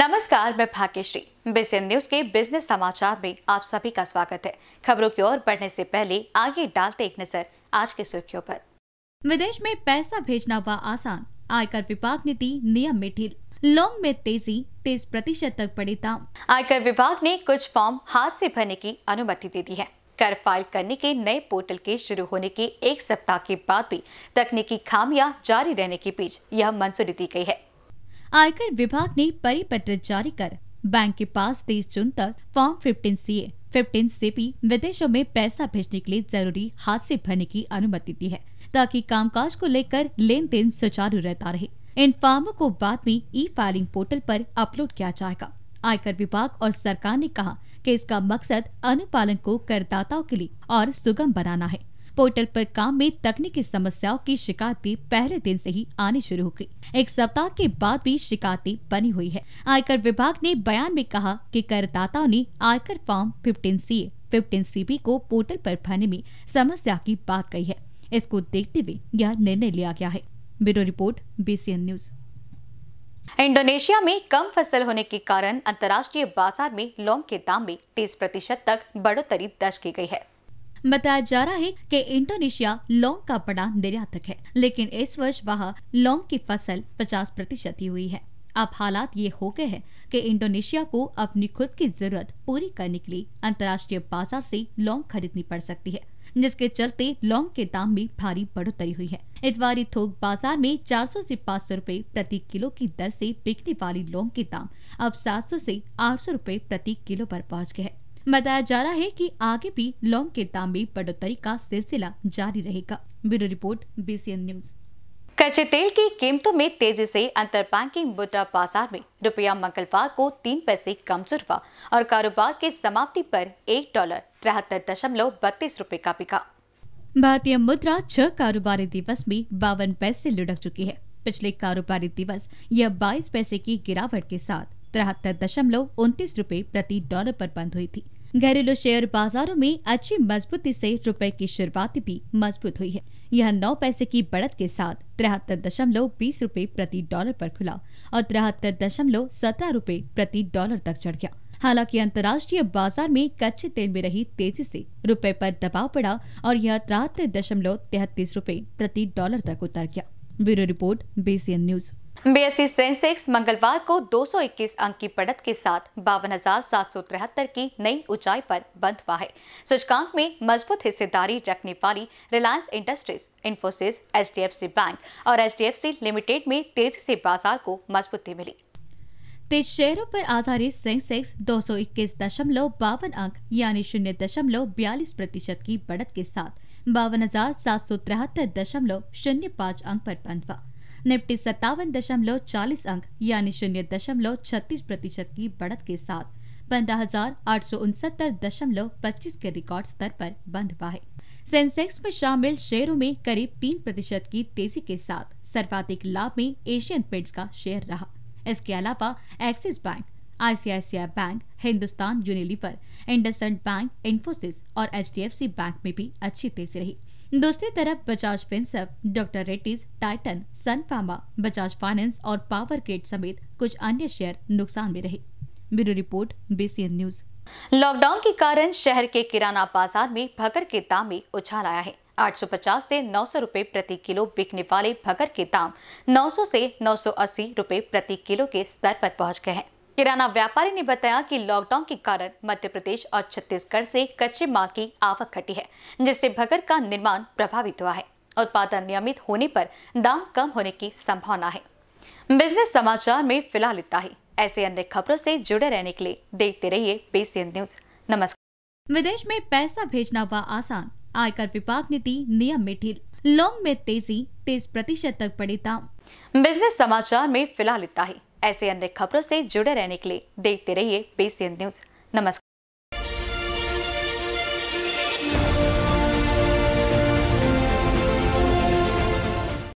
नमस्कार मैं Bhagyashree BCN news के बिजनेस समाचार में आप सभी का स्वागत है खबरों की ओर बढ़ने से पहले आगे डालते एक नजर आज की सुर्खियों पर विदेश में पैसा भेजना हुआ आसान आयकर विभाग ने दी नियम में ढील लोन में तेजी तेईस प्रतिशत तक बढ़े दाम आयकर विभाग ने कुछ फॉर्म हाथ से भरने की अनुमति दे दी है कर फाइल करने के नए पोर्टल के शुरू होने के एक सप्ताह के बाद भी तकनीकी खामियां जारी रहने के बीच यह मंजूरी दी गई है आयकर विभाग ने परिपत्र जारी कर बैंक के पास तेईस जून तक form fifteen C A fifteen से भी विदेशों में पैसा भेजने के लिए जरूरी हाथ भरने की अनुमति दी है ताकि कामकाज को लेकर लेन देन सुचारू रहता रहे इन फॉर्मों को बाद में ई फाइलिंग पोर्टल पर अपलोड किया जाएगा आयकर विभाग और सरकार ने कहा कि इसका मकसद अनुपालन को करदाताओं के लिए और सुगम बनाना है पोर्टल पर काम में तकनीकी समस्याओं की शिकायतें पहले दिन से ही आनी शुरू हो गई एक सप्ताह के बाद भी शिकायतें बनी हुई है आयकर विभाग ने बयान में कहा कि करदाताओं ने आयकर form fifteen C fifteen C को पोर्टल पर भरने में समस्या की बात कही है इसको देखते हुए यह निर्णय लिया गया है bureau report BCN news Indonesia में कम फसल होने के कारण अंतर्राष्ट्रीय बाजार में लौंग के दाम में 30 प्रतिशत तक बढ़ोतरी दर्ज की गई है बताया जा रहा है कि इंडोनेशिया लौंग का बड़ा निर्यातक है लेकिन इस वर्ष वहाँ लौंग की फसल 50 प्रतिशत ही हुई है अब हालात ये हो गए हैं कि इंडोनेशिया को अपनी खुद की जरूरत पूरी करने के लिए अंतर्राष्ट्रीय बाजार से लौंग खरीदनी पड़ सकती है जिसके चलते लौंग के दाम में भारी बढ़ोतरी हुई है इतवारी थोक बाजार में 400 से 500 रुपए प्रति किलो की दर से बिकने वाली लौंग के दाम अब 700 से 800 रुपए प्रति किलो पर पहुंच गए हैं बताया जा रहा है कि आगे भी लौंग के दाम में बढ़ोतरी का सिलसिला जारी रहेगा ब्यूरो रिपोर्ट बीसीएन न्यूज कच्चे तेल की कीमतों में तेजी से अंतर बैंकिंग मुद्रा बाजार में रुपया मंगलवार को तीन पैसे कमजोर हुआ और कारोबार के समाप्ति पर एक डॉलर तिहत्तर दशमलव बत्तीस रूपए का बिका भारतीय मुद्रा छह कारोबारी दिवस में बावन पैसे लुढ़क चुकी है पिछले कारोबारी दिवस यह बाईस पैसे की गिरावट के साथ तिहत्तर दशमलव उन्तीस रूपए प्रति डॉलर पर बंद हुई थी घरेलू शेयर बाजारों में अच्छी मजबूती से रुपए की शुरुआत भी मजबूत हुई है यह नौ पैसे की बढ़त के साथ तिहत्तर दशमलव बीस रूपए प्रति डॉलर पर खुला और तिहत्तर दशमलव सत्रह रूपए प्रति डॉलर तक चढ़ गया हालांकि अंतर्राष्ट्रीय बाजार में कच्चे तेल में रही तेजी से रुपए पर दबाव पड़ा और यह तिहत्तर दशमलव तैतीस रूपए प्रति डॉलर तक उतर गया bureau report BCN news BSC Sensex मंगलवार को 221 अंक की बढ़त के साथ बावन की नई ऊंचाई पर बंद हुआ है सूचकांक में मजबूत हिस्सेदारी रखने वाली Reliance Industries Infosys HDFC bank और एचडीएफसी लिमिटेड में तेजी से बाजार को मजबूती मिली तेज शेयरों पर आधारित सेंसेक्स दो सौ इक्कीस दशमलव बावन अंक यानी शून्य दशमलव बयालीस प्रतिशत की बढ़त के साथ बावन हजार सात सौ तिहत्तर दशमलव शून्य पाँच अंक पर बंद हुआ निफ्टी सत्तावन दशमलव चालीस अंक यानी शून्य दशमलव छत्तीस प्रतिशत की बढ़त के साथ पंद्रह हजार आठ सौ उनसत्तर दशमलव पच्चीस के रिकॉर्ड स्तर पर बंद हुआ है सेंसेक्स में शामिल शेयरों में करीब तीन प्रतिशत की तेजी के साथ सर्वाधिक लाभ में एशियन पेंट्स का शेयर रहा इसके अलावा Axis bank ICICI bank Hindustan Unilever IndusInd bank Infosys और एच बैंक में भी अच्छी तेजी रही दूसरी तरफ Bajaj Finserv doctor Reddy's Titan Sun Pharma Bajaj finance और पावर ग्रेड समेत कुछ अन्य शेयर नुकसान में रहे bureau report BCN news lockdown के कारण शहर के किराना बाजार में भगर के दाम में उछाल आया है 850 से 900 रुपए प्रति किलो बिकने वाले भगर के दाम 900 से 980 रुपए प्रति किलो के स्तर पर पहुंच गए हैं किराना व्यापारी ने बताया कि लॉकडाउन के कारण मध्य प्रदेश और छत्तीसगढ़ से कच्चे माल की आवक घटी है जिससे भगर का निर्माण प्रभावित हुआ है उत्पादन नियमित होने पर दाम कम होने की संभावना है बिजनेस समाचार में फिलहाल इतना ही ऐसे अन्य खबरों से जुड़े रहने के लिए देखते रहिए बेसियन न्यूज नमस्कार विदेश में पैसा भेजना हुआ आसान आयकर विभाग ने दी नियम में ढील लौंग में तेजी तेईस प्रतिशत तक बढ़ी दाम बिजनेस समाचार में फिलहाल इतना ही ऐसे अन्य खबरों से जुड़े रहने के लिए देखते रहिए बेसियन न्यूज नमस्कार